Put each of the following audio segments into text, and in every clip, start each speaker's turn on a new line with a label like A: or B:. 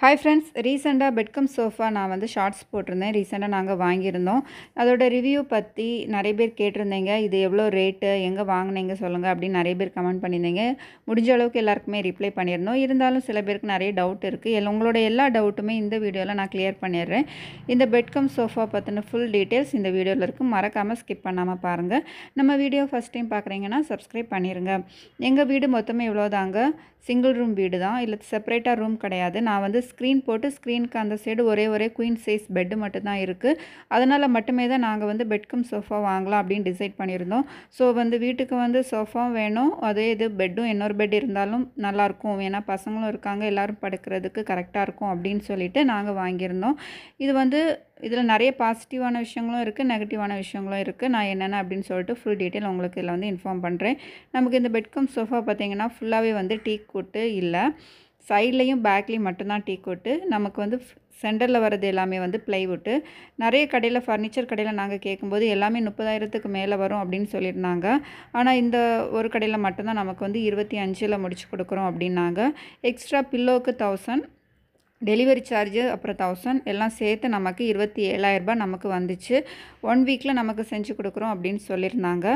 A: hi friends ரீசெண்டாக பெட்கம் sofa நான் வந்து ஷார்ட்ஸ் போட்டிருந்தேன் ரீசெண்டாக நாங்கள் வாங்கியிருந்தோம் அதோட ரிவ்யூ பற்றி நிறைய பேர் கேட்டிருந்தீங்க இது எவ்வளோ ரேட்டு எங்கே வாங்கினீங்க சொல்லுங்கள் அப்படின்னு நிறைய பேர் கமெண்ட் பண்ணியிருந்தீங்க முடிஞ்ச அளவுக்கு எல்லாருக்குமே ரிப்ளை பண்ணியிருந்தோம் இருந்தாலும் சில பேருக்கு நிறைய டவுட் இருக்குது உங்களோட எல்லா டவுட்டுமே இந்த வீடியோவில் நான் கிளியர் பண்ணிடுறேன் இந்த பெட்கம் சோஃபா பற்றின ஃபுல் டீட்டெயில்ஸ் இந்த வீடியோவில் இருக்குது மறக்காமல் ஸ்கிப் பண்ணாமல் பாருங்கள் நம்ம வீடியோ ஃபஸ்ட் டைம் பார்க்குறீங்கன்னா சப்ஸ்கிரைப் பண்ணிடுங்க எங்கள் வீடு மொத்தமே இவ்வளோதாங்க சிங்கிள் ரூம் வீடு தான் இல்லை செப்பரேட்டாக ரூம் கிடையாது நான் வந்து ஸ்க்ரீன் போட்டு ஸ்க்ரீனுக்கு அந்த சைடு ஒரே ஒரே குயின் சைஸ் பெட்டு மட்டும்தான் இருக்குது அதனால் மட்டுமே தான் நாங்கள் வந்து பெட்கம் சோஃபா வாங்கலாம் அப்படின்னு டிசைட் பண்ணியிருந்தோம் ஸோ வந்து வீட்டுக்கு வந்து சோஃபாவும் வேணும் அதே இது பெட்டும் இன்னொரு பெட் இருந்தாலும் நல்லாயிருக்கும் ஏன்னா பசங்களும் இருக்காங்க எல்லோரும் படுக்கிறதுக்கு கரெக்டாக இருக்கும் அப்படின்னு சொல்லிட்டு நாங்கள் வாங்கியிருந்தோம் இது வந்து இதில் நிறைய பாசிட்டிவான விஷயங்களும் இருக்குது நெகட்டிவான விஷயங்களும் இருக்குது நான் என்னென்ன அப்படின்னு சொல்லிட்டு ஃபுல் டீட்டெயில் உங்களுக்கு இதில் வந்து இன்ஃபார்ம் பண்ணுறேன் நமக்கு இந்த பெட்கம் சோஃபா பார்த்திங்கன்னா ஃபுல்லாகவே வந்து டீ கூட்டு இல்லை சைட்லேயும் பேக்லேயும் மட்டும்தான் டீ கொட்டு நமக்கு வந்து சென்டரில் வர்றது எல்லாமே வந்து ப்ளைவுட்டு நிறைய கடையில் ஃபர்னிச்சர் கடையில் நாங்கள் கேட்கும்போது எல்லாமே முப்பதாயிரத்துக்கு மேலே வரும் அப்படின்னு சொல்லியிருந்தாங்க ஆனால் இந்த ஒரு கடையில் மட்டும்தான் நமக்கு வந்து இருபத்தி அஞ்சில் முடிச்சு கொடுக்குறோம் அப்படின்னாங்க எக்ஸ்ட்ரா பில்லோவுக்கு தௌசண்ட் டெலிவரி சார்ஜு அப்புறம் தௌசண்ட் எல்லாம் சேர்த்து நமக்கு இருபத்தி ஏழாயிரரூபா நமக்கு வந்துச்சு ஒன் வீக்கில் நமக்கு செஞ்சு கொடுக்குறோம் அப்படின்னு சொல்லியிருந்தாங்க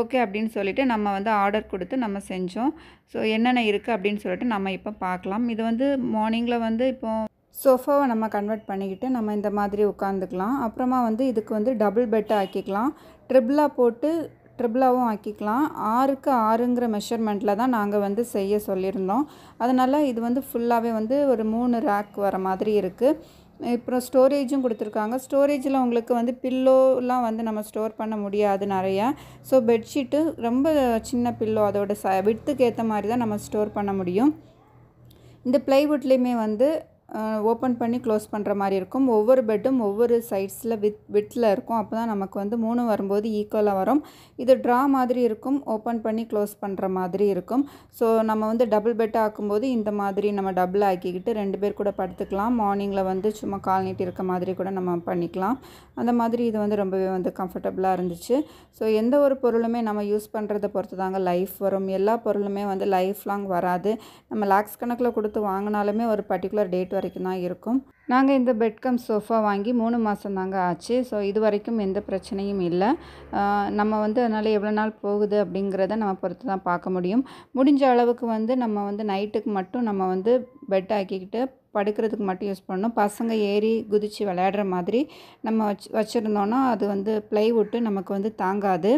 A: ஓகே அப்படின்னு சொல்லிவிட்டு நம்ம வந்து ஆர்டர் கொடுத்து நம்ம செஞ்சோம் ஸோ என்னென்ன இருக்குது அப்படின்னு சொல்லிட்டு நம்ம இப்போ பார்க்கலாம் இது வந்து மார்னிங்கில் வந்து இப்போது சோஃபாவை நம்ம கன்வெர்ட் பண்ணிக்கிட்டு நம்ம இந்த மாதிரி உட்காந்துக்கலாம் அப்புறமா வந்து இதுக்கு வந்து டபுள் பெட்டை ஆக்கிக்கலாம் ட்ரிபிளாக போட்டு ட்ரிபிளாகவும் ஆக்கிக்கலாம் ஆறுக்கு ஆறுங்கிற மெஷர்மெண்ட்டில் தான் நாங்கள் வந்து செய்ய சொல்லியிருந்தோம் அதனால் இது வந்து ஃபுல்லாகவே வந்து ஒரு மூணு ரேக் வர மாதிரி இருக்குது இப்போ ஸ்டோரேஜும் கொடுத்துருக்காங்க ஸ்டோரேஜில் உங்களுக்கு வந்து பில்லோலாம் வந்து நம்ம ஸ்டோர் பண்ண முடியாது நிறையா ஸோ பெட்ஷீட்டு ரொம்ப சின்ன பில்லோ அதோட ச விட்டுக்கு ஏற்ற மாதிரி தான் நம்ம ஸ்டோர் பண்ண முடியும் இந்த பிளைவுட்லேயுமே வந்து ஓப்பன் பண்ணி க்ளோஸ் பண்ணுற மாதிரி இருக்கும் ஒவ்வொரு பெட்டும் ஒவ்வொரு சைட்ஸில் வித் விட்டில் இருக்கும் அப்போ தான் நமக்கு வந்து மூணு வரும்போது ஈக்குவலாக வரும் இது ட்ரா மாதிரி இருக்கும் ஓப்பன் பண்ணி க்ளோஸ் பண்ணுற மாதிரி இருக்கும் ஸோ நம்ம வந்து டபுள் பெட் ஆக்கும்போது இந்த மாதிரி நம்ம டபுள் ஆக்கிக்கிட்டு ரெண்டு பேர் கூட படுத்துக்கலாம் மார்னிங்கில் வந்து சும்மா கால் நீட்டி இருக்க மாதிரி கூட நம்ம பண்ணிக்கலாம் அந்த மாதிரி இது வந்து ரொம்பவே வந்து கம்ஃபர்டபுளாக இருந்துச்சு ஸோ எந்த ஒரு பொருளுமே நம்ம யூஸ் பண்ணுறதை பொறுத்து தாங்க லைஃப் வரும் எல்லா பொருளுமே வந்து லைஃப் லாங் வராது நம்ம லேக்ஸ் கணக்கில் கொடுத்து வாங்கினாலுமே ஒரு பர்டிகுலர் டேட் வரைக்கும் தான் இருக்கும் நாங்கள் இந்த பெட்கம் சோஃபா வாங்கி மூணு மாதம் தாங்க ஆச்சு ஸோ இது வரைக்கும் எந்த பிரச்சனையும் இல்லை நம்ம வந்து அதனால் எவ்வளோ நாள் போகுது அப்படிங்கிறத நம்ம பொறுத்து தான் பார்க்க முடியும் முடிஞ்ச அளவுக்கு வந்து நம்ம வந்து நைட்டுக்கு மட்டும் நம்ம வந்து பெட் ஆக்கிக்கிட்டு படுக்கிறதுக்கு மட்டும் யூஸ் பண்ணணும் பசங்க ஏறி குதித்து விளையாடுற மாதிரி நம்ம வச்சு வச்சுருந்தோன்னா அது வந்து ப்ளைவுட்டு நமக்கு வந்து தாங்காது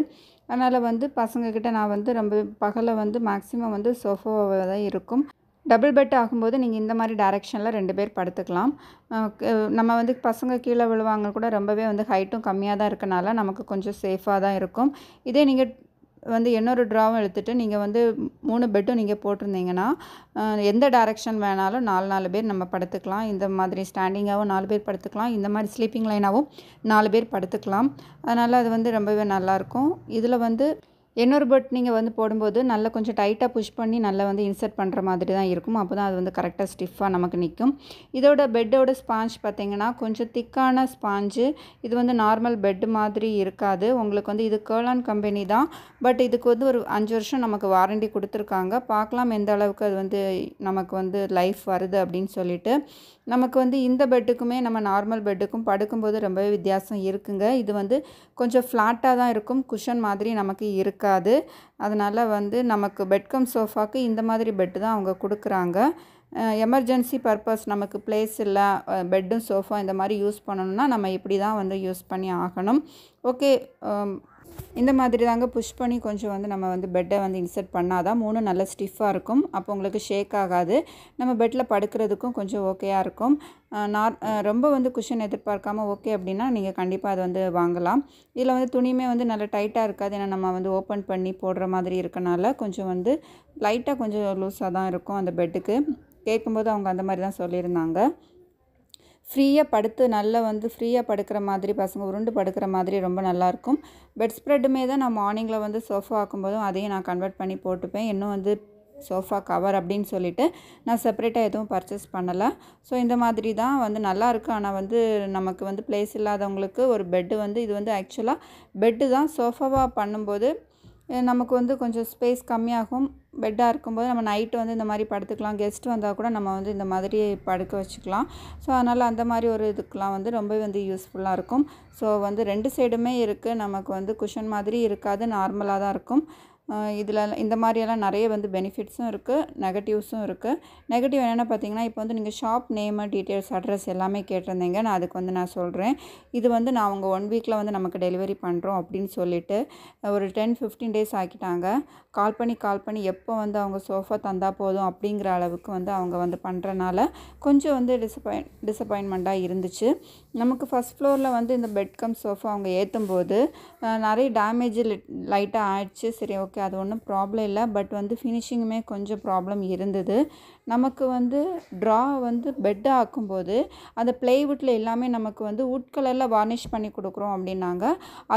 A: அதனால் வந்து பசங்கக்கிட்ட நான் வந்து ரொம்ப பகலை வந்து மேக்ஸிமம் வந்து சோஃபாவாக தான் இருக்கும் டபுள் பெட் ஆகும்போது நீங்கள் இந்த மாதிரி டேரெக்ஷனில் ரெண்டு பேர் படுத்துக்கலாம் நம்ம வந்து பசங்க கீழே விழுவாங்க கூட ரொம்பவே வந்து ஹைட்டும் கம்மியாக தான் இருக்கனால நமக்கு கொஞ்சம் சேஃபாக தான் இருக்கும் இதே நீங்கள் வந்து இன்னொரு ட்ராவும் எடுத்துகிட்டு நீங்கள் வந்து மூணு பெட்டும் நீங்கள் போட்டிருந்தீங்கன்னா எந்த டேரெக்ஷன் வேணாலும் நாலு நாலு பேர் நம்ம படுத்துக்கலாம் இந்த மாதிரி ஸ்டாண்டிங்காகவும் நாலு பேர் படுத்துக்கலாம் இந்த மாதிரி ஸ்லீப்பிங் லைனாகவும் நாலு பேர் படுத்துக்கலாம் அதனால் அது வந்து ரொம்பவே நல்லாயிருக்கும் இதில் வந்து இன்னொரு பட் நீங்கள் வந்து போடும்போது நல்லா கொஞ்சம் டைட்டாக புஷ் பண்ணி நல்லா வந்து இன்சர்ட் பண்ணுற மாதிரி தான் இருக்கும் அப்போ தான் அது வந்து கரெக்டாக ஸ்டிஃபாக நமக்கு நிற்கும் இதோட பெட்டோட ஸ்பாஞ்ச் பார்த்திங்கன்னா கொஞ்சம் திக்கான ஸ்பாஞ்சு இது வந்து நார்மல் பெட்டு மாதிரி இருக்காது உங்களுக்கு வந்து இது கேர்லான் கம்பெனி தான் பட் இதுக்கு வந்து ஒரு அஞ்சு வருஷம் நமக்கு வாரண்டி கொடுத்துருக்காங்க பார்க்கலாம் எந்த அளவுக்கு அது வந்து நமக்கு வந்து லைஃப் வருது அப்படின்னு சொல்லிட்டு நமக்கு வந்து இந்த பெட்டுக்குமே நம்ம நார்மல் பெட்டுக்கும் படுக்கும்போது ரொம்பவே வித்தியாசம் இருக்குங்க இது வந்து கொஞ்சம் ஃப்ளாட்டாக தான் இருக்கும் குஷன் மாதிரி நமக்கு இருக்கா இருக்காது அதனால் வந்து நமக்கு பெட்கம் சோஃபாவுக்கு இந்த மாதிரி பெட்டு தான் அவங்க கொடுக்குறாங்க எமர்ஜென்சி பர்பஸ் நமக்கு பிளேஸ் இல்லை பெட்டும் சோஃபா இந்த மாதிரி யூஸ் பண்ணணும்னா நம்ம இப்படி தான் வந்து யூஸ் பண்ணி ஆகணும் ஓகே இந்த மாதிரி தாங்க புஷ் பண்ணி கொஞ்சம் வந்து நம்ம வந்து பெட்டை வந்து இன்சர்ட் பண்ணால் தான் மூணும் நல்லா ஸ்டிஃபாக இருக்கும் அப்போ உங்களுக்கு ஷேக் ஆகாது நம்ம பெட்டில் படுக்கிறதுக்கும் கொஞ்சம் ஓகேயாக இருக்கும் நார் ரொம்ப வந்து குஷன் எதிர்பார்க்காம ஓகே அப்படின்னா நீங்கள் கண்டிப்பாக அது வந்து வாங்கலாம் இதில் வந்து துணியுமே வந்து நல்லா டைட்டாக இருக்காது ஏன்னா நம்ம வந்து ஓப்பன் பண்ணி போடுற மாதிரி இருக்கனால கொஞ்சம் வந்து லைட்டாக கொஞ்சம் லூஸாக தான் இருக்கும் அந்த பெட்டுக்கு கேட்கும்போது அவங்க அந்த மாதிரி தான் சொல்லியிருந்தாங்க ஃப்ரீயாக படுத்து நல்லா வந்து ஃப்ரீயாக படுக்கிற மாதிரி பசங்க உருண்டு படுக்கிற மாதிரி ரொம்ப நல்லாயிருக்கும் பெட் ஸ்ப்ரெட்டுமே தான் நான் மார்னிங்கில் வந்து சோஃபா ஆக்கும்போதும் அதையும் நான் கன்வெர்ட் பண்ணி போட்டுப்பேன் இன்னும் வந்து சோஃபா கவர் அப்படின்னு சொல்லிட்டு நான் செப்பரேட்டாக எதுவும் பர்ச்சேஸ் பண்ணலை ஸோ இந்த மாதிரி தான் வந்து நல்லாயிருக்கும் ஆனால் வந்து நமக்கு வந்து பிளேஸ் இல்லாதவங்களுக்கு ஒரு பெட்டு வந்து இது வந்து ஆக்சுவலாக பெட்டு தான் சோஃபாவாக பண்ணும்போது நமக்கு வந்து கொஞ்சம் ஸ்பேஸ் கம்மியாகும் பெட்டாக இருக்கும்போது நம்ம நைட்டு வந்து இந்த மாதிரி படுத்துக்கலாம் கெஸ்ட் வந்தால் கூட நம்ம வந்து இந்த மாதிரி படுக்க வச்சுக்கலாம் ஸோ அதனால் அந்த மாதிரி ஒரு இதுக்கெலாம் வந்து ரொம்ப வந்து யூஸ்ஃபுல்லாக இருக்கும் ஸோ வந்து ரெண்டு சைடுமே இருக்குது நமக்கு வந்து குஷன் மாதிரி இருக்காது நார்மலாக தான் இருக்கும் இதில் இந்த மாதிரியெல்லாம் நிறைய வந்து பெனிஃபிட்ஸும் இருக்குது நெகட்டிவ்ஸும் இருக்குது நெகட்டிவ் என்னென்ன பார்த்தீங்கன்னா இப்போ வந்து நீங்கள் ஷாப் நேமு டீட்டெயில்ஸ் அட்ரஸ் எல்லாமே கேட்டிருந்தீங்க நான் அதுக்கு வந்து நான் சொல்கிறேன் இது வந்து நான் அவங்க ஒன் வீக்கில் வந்து நமக்கு டெலிவரி பண்ணுறோம் அப்படின்னு சொல்லிட்டு ஒரு டென் ஃபிஃப்டீன் டேஸ் ஆக்கிட்டாங்க கால் பண்ணி கால் பண்ணி எப்போ வந்து அவங்க சோஃபா தந்தால் போதும் அப்படிங்கிற அளவுக்கு வந்து அவங்க வந்து பண்ணுறனால கொஞ்சம் வந்து டிசப்பாயின் டிசப்பாயின்மெண்ட்டாக இருந்துச்சு நமக்கு ஃபஸ்ட் ஃப்ளோரில் வந்து இந்த பெட் கம் சோஃபா அவங்க ஏற்றும் போது நிறைய டேமேஜ் லைட்டாக ஆயிடுச்சு சரி ஓகே ஓகே அது ஒன்றும் ப்ராப்ளம் இல்லை பட் வந்து ஃபினிஷிங்குமே கொஞ்சம் ப்ராப்ளம் இருந்தது நமக்கு வந்து ட்ரா வந்து பெட் ஆக்கும்போது அந்த பிளேவுட்டில் எல்லாமே நமக்கு வந்து உட் கலரில் வார்னிஷ் பண்ணி கொடுக்குறோம் அப்படின்னாங்க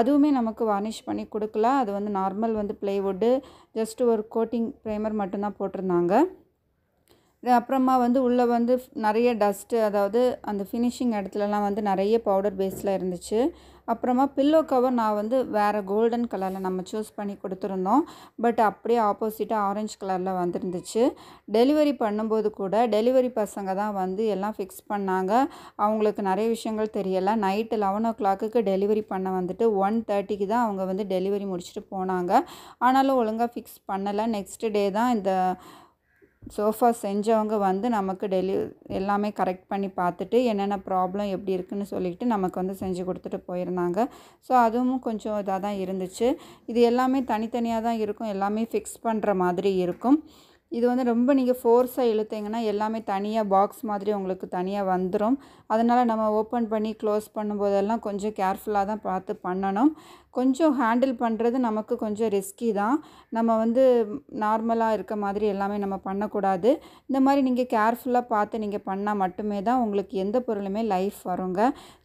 A: அதுவுமே நமக்கு வார்னிஷ் பண்ணி கொடுக்கல அது வந்து நார்மல் வந்து பிளேவுட்டு ஜஸ்ட் ஒரு கோட்டிங் ப்ரைமர் மட்டும்தான் போட்டிருந்தாங்க அப்புறமா வந்து உள்ளே வந்து நிறைய டஸ்ட்டு அதாவது அந்த ஃபினிஷிங் இடத்துலலாம் வந்து நிறைய பவுடர் பேஸில் இருந்துச்சு அப்புறமா பில்லோ கவர் நான் வந்து வேறு கோல்டன் கலரில் நம்ம சூஸ் பண்ணி கொடுத்துருந்தோம் பட் அப்படியே ஆப்போசிட்டாக ஆரஞ்சு கலரில் வந்துருந்துச்சு டெலிவரி பண்ணும்போது கூட டெலிவரி பசங்க தான் வந்து எல்லாம் ஃபிக்ஸ் பண்ணாங்க அவங்களுக்கு நிறைய விஷயங்கள் தெரியலை நைட்டு லெவன் ஓ கிளாக்குக்கு டெலிவரி பண்ண வந்துட்டு ஒன் தேர்ட்டிக்கு தான் அவங்க வந்து டெலிவரி முடிச்சுட்டு போனாங்க ஆனாலும் ஒழுங்காக ஃபிக்ஸ் பண்ணலை நெக்ஸ்ட் டே தான் இந்த சோஃபா செஞ்சவங்க வந்து நமக்கு டெலி எல்லாமே கரெக்ட் பண்ணி பார்த்துட்டு என்னென்ன ப்ராப்ளம் எப்படி இருக்குன்னு சொல்லிட்டு நமக்கு வந்து செஞ்சு கொடுத்துட்டு போயிருந்தாங்க ஸோ அதுவும் கொஞ்சம் இதாக தான் இருந்துச்சு இது எல்லாமே தனித்தனியாக தான் இருக்கும் எல்லாமே ஃபிக்ஸ் பண்ணுற மாதிரி இருக்கும் இது வந்து ரொம்ப நீங்கள் ஃபோர்ஸாக இழுத்தீங்கன்னா எல்லாமே தனியாக பாக்ஸ் மாதிரி உங்களுக்கு தனியாக வந்துடும் அதனால் நம்ம ஓப்பன் பண்ணி க்ளோஸ் பண்ணும்போதெல்லாம் கொஞ்சம் கேர்ஃபுல்லாக தான் பார்த்து பண்ணணும் கொஞ்சம் ஹேண்டில் பண்ணுறது நமக்கு கொஞ்சம் ரிஸ்கி தான் நம்ம வந்து நார்மலாக இருக்க மாதிரி எல்லாமே நம்ம பண்ணக்கூடாது இந்த மாதிரி நீங்கள் கேர்ஃபுல்லாக பார்த்து நீங்கள் பண்ணால் மட்டுமே தான் உங்களுக்கு எந்த பொருளுமே லைஃப் வருங்க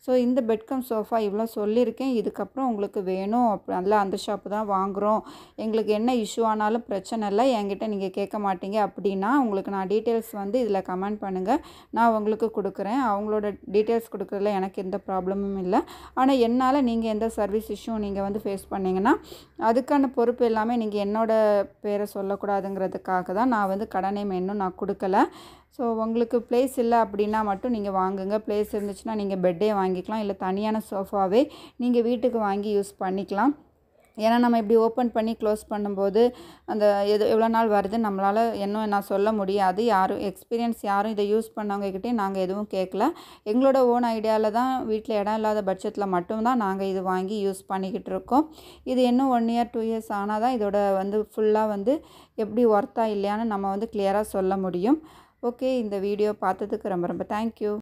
A: ஸோ இந்த பெட்கம் சோஃபா இவ்வளோ சொல்லியிருக்கேன் இதுக்கப்புறம் உங்களுக்கு வேணும் அப்படி நல்லா அந்த ஷாப்பு தான் வாங்குகிறோம் எங்களுக்கு என்ன இஷ்யூ ஆனாலும் பிரச்சனை இல்லை என்கிட்ட நீங்கள் கேட்க மாட்டேன் மாட்டீங்க அப்படின்னா உங்களுக்கு நான் டீட்டெயில்ஸ் வந்து இதில் கமெண்ட் பண்ணுங்கள் நான் உங்களுக்கு கொடுக்குறேன் அவங்களோட டீட்டெயில்ஸ் கொடுக்குறதுல எனக்கு எந்த ப்ராப்ளமும் இல்லை ஆனால் என்னால் நீங்கள் எந்த சர்வீஸ் இஷ்யூ நீங்கள் வந்து ஃபேஸ் பண்ணிங்கன்னா அதுக்கான பொறுப்பு எல்லாமே நீங்கள் என்னோடய பேரை சொல்லக்கூடாதுங்கிறதுக்காக தான் நான் வந்து கடனை இன்னும் நான் கொடுக்கல ஸோ உங்களுக்கு பிளேஸ் இல்லை அப்படின்னா மட்டும் நீங்கள் வாங்குங்க பிளேஸ் இருந்துச்சுன்னா நீங்கள் பெட்டே வாங்கிக்கலாம் இல்லை தனியான சோஃபாவே நீங்கள் வீட்டுக்கு வாங்கி யூஸ் பண்ணிக்கலாம் ஏன்னா நம்ம இப்படி ஓப்பன் பண்ணி க்ளோஸ் பண்ணும்போது அந்த எது எவ்வளோ நாள் வருது நம்மளால் இன்னும் நான் சொல்ல முடியாது யாரும் எக்ஸ்பீரியன்ஸ் யாரும் இதை யூஸ் பண்ணவங்கக்கிட்டேயும் நாங்கள் எதுவும் கேட்கல எங்களோட ஓன் ஐடியாவில் தான் வீட்டில் இடம் இல்லாத பட்சத்தில் மட்டும்தான் நாங்கள் இது வாங்கி யூஸ் பண்ணிக்கிட்டு இருக்கோம் இது இன்னும் ஒன் இயர் டூ இயர்ஸ் ஆனால் தான் இதோட வந்து ஃபுல்லாக வந்து எப்படி ஒர்த்தா இல்லையான்னு நம்ம வந்து கிளியராக சொல்ல முடியும் ஓகே இந்த வீடியோ பார்த்ததுக்கு ரொம்ப ரொம்ப தேங்க்யூ